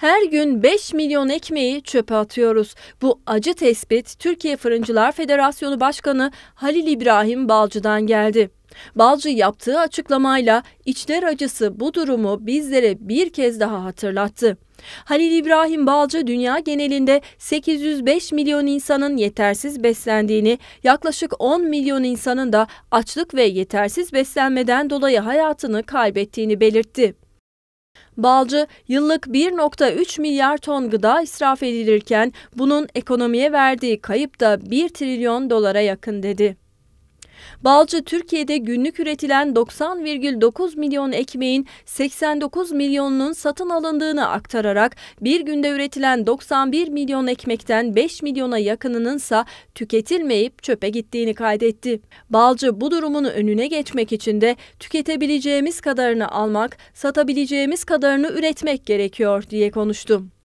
Her gün 5 milyon ekmeği çöpe atıyoruz. Bu acı tespit Türkiye Fırıncılar Federasyonu Başkanı Halil İbrahim Balcı'dan geldi. Balcı yaptığı açıklamayla içler acısı bu durumu bizlere bir kez daha hatırlattı. Halil İbrahim Balcı dünya genelinde 805 milyon insanın yetersiz beslendiğini, yaklaşık 10 milyon insanın da açlık ve yetersiz beslenmeden dolayı hayatını kaybettiğini belirtti. Balcı, yıllık 1.3 milyar ton gıda israf edilirken bunun ekonomiye verdiği kayıp da 1 trilyon dolara yakın dedi. Balcı Türkiye'de günlük üretilen 90,9 milyon ekmeğin 89 milyonunun satın alındığını aktararak bir günde üretilen 91 milyon ekmekten 5 milyona yakınının ise tüketilmeyip çöpe gittiğini kaydetti. Balcı bu durumun önüne geçmek için de tüketebileceğimiz kadarını almak, satabileceğimiz kadarını üretmek gerekiyor diye konuştu.